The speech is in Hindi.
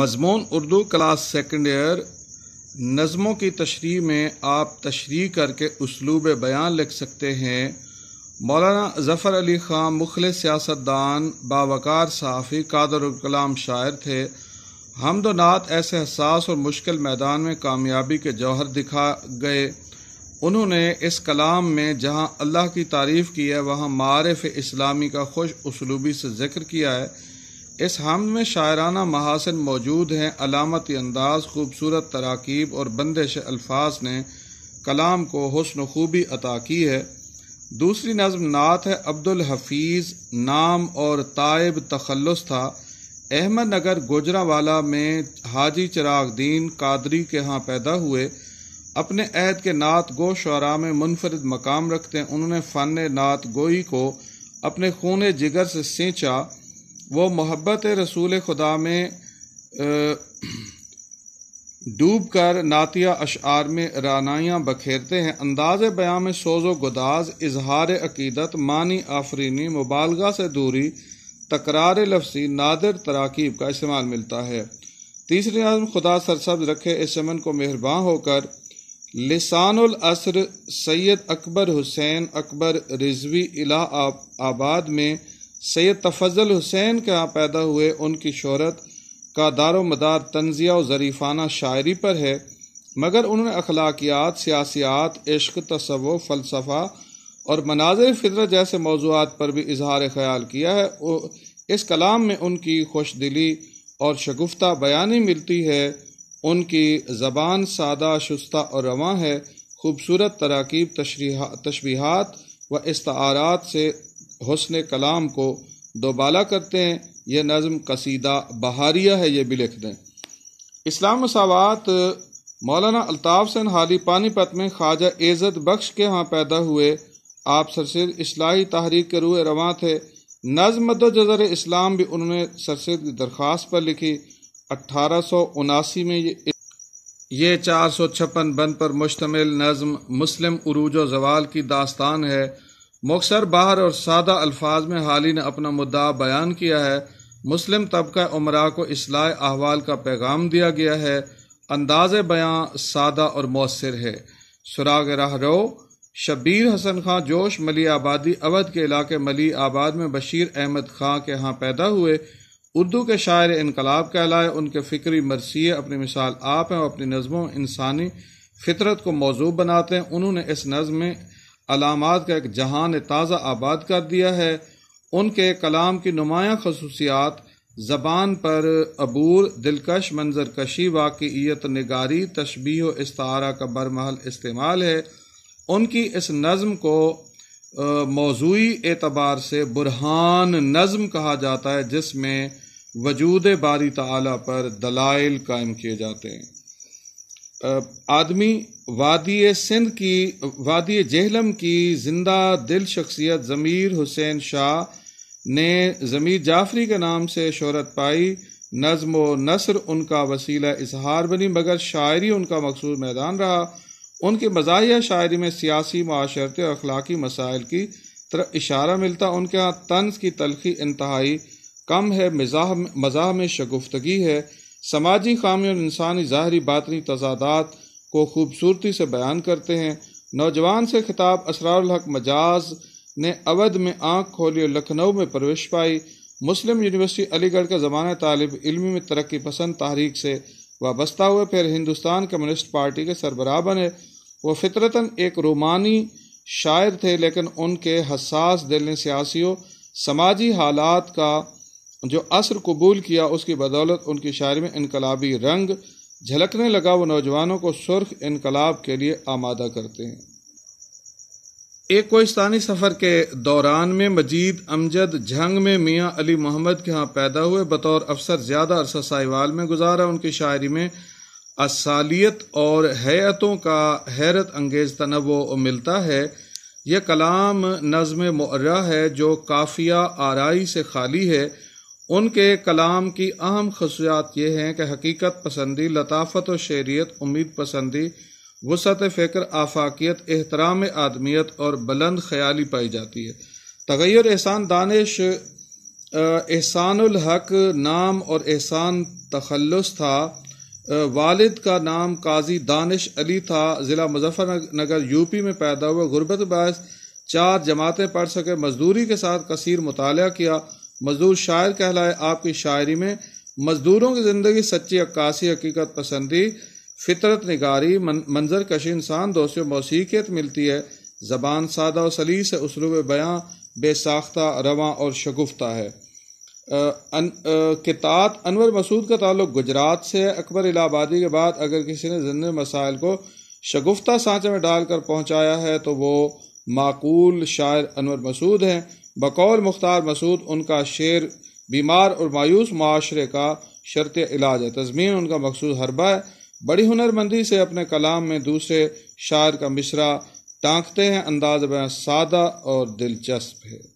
मजमून उर्दू क्लास सेकेंड ईयर नज़मों की तशरी में आप तशरी करके उसलूब बयान लिख सकते हैं मौलाना ज़फ़र अली ख़ान मुखल सियासतदान बावकार सहाफ़ी कादर कलाम शायर थे हमदो नात ऐसे हसास और मुश्किल मैदान में कामयाबी के जौहर दिखा गए उन्होंने इस कलाम में जहाँ अल्लाह की तारीफ़ की है वहाँ मारफ इस्लामी का खुश उसलूबी से जिक्र किया है इस हम में शायराना महासन मौजूद हैं अलामती अंदाज खूबसूरत तराकीब और बंदिश अल्फाज ने कलाम को हसन खूबी अता की है दूसरी नज़म नात है अब्दुल हफीज़ नाम और तायब तखलस था अहमद नगर गोजरावाला में हाजी दीन कादरी के यहाँ पैदा हुए अपने ऐद के नात गो शरा में मुनफरद मकाम रखते उन्होंने फ़न नात गोई को अपने खून जिगर से सींचा वो मोहब्बत रसूल खुदा में डूब कर नातिया अशार में रानाइयाँ बखेरते हैं अंदाज बयाँ में सोज़ व गुदाज इजहार अकीदत मानी आफरीनी मुबालगा से दूरी तकरार लफसी नादिर तराकीब का इस्तेमाल मिलता है तीसरी आज़म खुदा सरसब्ज रखे इस चमन को मेहरबान होकर लिसानसर सैयद अकबर हुसैन अकबर रिजवी इला आबाद में सैयद तफजल हुसैन के यहाँ पैदा हुए उनकी शहरत का दारो मदार तंजिया और ज़रीफ़ाना शायरी पर है मगर उन्होंने अखलाकियात सियासियात इश्क तसव फ़लसफ़ा और मनाजर फितरत जैसे मौजूद पर भी इजहार ख्याल किया है इस कलाम में उनकी खुश दिली और शगुफ्ता बयानी मिलती है उनकी ज़बान सादा शुस्ता और रवा है खूबसूरत तरकीब तशरीहा व इस्तारात से हसन कलाम को दोबाला करते हैं यह नज़म कसीदा बहारिया है ये भी लिख दें इस्लाम मसावत मौलाना अल्ताफ़ सैन हाली पानीपत में ख्वाजा एज़त बख्श के यहाँ पैदा हुए आप सरसद इसलाही तहरीक के रूए रवा थे नज़मद जज़र इस्लाम भी उन्होंने सरसद की दरख्वास्त पर लिखी अट्ठारह सौ उनासी में ये चार सौ छप्पन बंद पर मुश्तमिल नज़म मुस्लिम अरूज जवाल की दास्तान है मुखसर बाहर और सादा अल्फाज में हाल ही ने अपना मुद्दा बयान किया है मुस्लिम तबका उमरा को असलाह अहवाल का पैगाम दिया गया है अंदाज बयां सादा और मौसर है सुराग राह रो शबीर हसन खां जोश मली आबादी अवध के इलाके मली आबाद में बशीर अहमद खां के यहाँ पैदा हुए उर्दू के शायर इनकलाब कहलाए उनके फ़िक्री मरसी अपनी मिसाल आप हैं और अपनी नज़मों इंसानी फितरत को मौजूद बनाते हैं उन्होंने इस नज़म में अलामत का एक जहान ताज़ा आबाद कर दिया है उनके कलाम की नुमाया खसूसियात ज़बान पर अबूर दिलकश मंजर कशी वाक़ियत नगारी तशबी व इसतारा का बरमहल इस्तेमाल है उनकी इस नज़म को मौजूई एतबार से बुरहान नज़्म कहा जाता है जिसमें वजूद बारी तला पर दलाइल कायम किए जाते हैं आदमी वादी सिंध की वादी जहलम की जिंदा दिल शख्सियत ज़मीर हुसैन शाह ने ज़मीर जाफरी के नाम से शहरत पाई नज़्म व नसर उनका वसीला इजहार बनी मगर शायरी उनका मखसूस मैदान रहा उनकी मजाया शायरी में सियासी माशरती और अखलाकी मसाइल की तरफ इशारा मिलता उनके यहाँ तंज की तलखी इंतहाई कम है मजा मज़ा में शगुफ्तगी है समाजी खामी और इंसानी ज़ाहरी बातनी तजादात को खूबसूरती से बयान करते हैं नौजवान से खिताब असरारहक मजाज ने अवध में आँख खोली और लखनऊ में प्रवेश पाई मुस्लिम यूनिवर्सिटी अलीगढ़ का ज़माना तालब इलमी में तरक्की पसंद तहरीक से वाबस्ता हुए फिर हिंदुस्तान कम्युनिस्ट पार्टी के सरबराह बने वो फितरतन एक रोमानी शायर थे लेकिन उनके हसास दिल ने सियासियों समाजी हालात का जो असर कबूल किया उसकी बदौलत उनकी शायर में इनकलाबी रंग झलकने लगा वो नौजवानों को सुर्ख इनकलाब के लिए आमादा करते हैं एक कोस्तानी सफ़र के दौरान में मजीद अमजद झंग में मियाँ अली मोहम्मद के यहाँ पैदा हुए बतौर अफसर ज़्यादा अरसा साहिवाल में गुजारा उनकी शायरी में असालियत और हैतों का हैरत अंगेज़ तनव मिलता है यह कलाम नज़म मर्रा है जो काफिया आरई से खाली है उनके कलाम की अहम खसूसियात ये हैं कि हकीकत पसंदी लताफत और शेरियत उम्मीद पसंदी वसत फ़िक्र आफाकियत एहतराम आदमियत और बुलंद ख्याली पाई जाती है तगैर एहसान दानिश हक नाम और एहसान तखलस था वालिद का नाम काजी दानिश अली था ज़िला मुजफ्फरनगर यूपी में पैदा हुआ गुरबत बायस चार जमातें पढ़ सके मजदूरी के साथ कसीर मुताल किया मजदूर शायर कहलाए आपकी शायरी में मजदूरों की ज़िंदगी सच्ची अक्कासी हकीकत पसंदी फितरत निगारी मंजर कश इंसान दोस्तों मौसीकियत मिलती है ज़बान सादा और सलीस है उसलूब बयाँ बेसाख्ता रवा और शगुफ्ता है अन, कितात अनवर मसूद का ताल्लुक गुजरात से है अकबर इलाहाबादी के बाद अगर किसी ने जिंद मसाइल को शगुफ्ता सांचे में डालकर पहुँचाया है तो वो माकूल शायर अनवर मसूद हैं बकौल मुख्तार मसूद उनका शेर बीमार और मायूस माशरे का शर्त इलाज है तजमीन उनका मखसूस हरबा है बड़ी हुनरमंदी से अपने कलाम में दूसरे शायर का मिसरा टाँकते हैं अंदाज बयां सादा और दिलचस्प है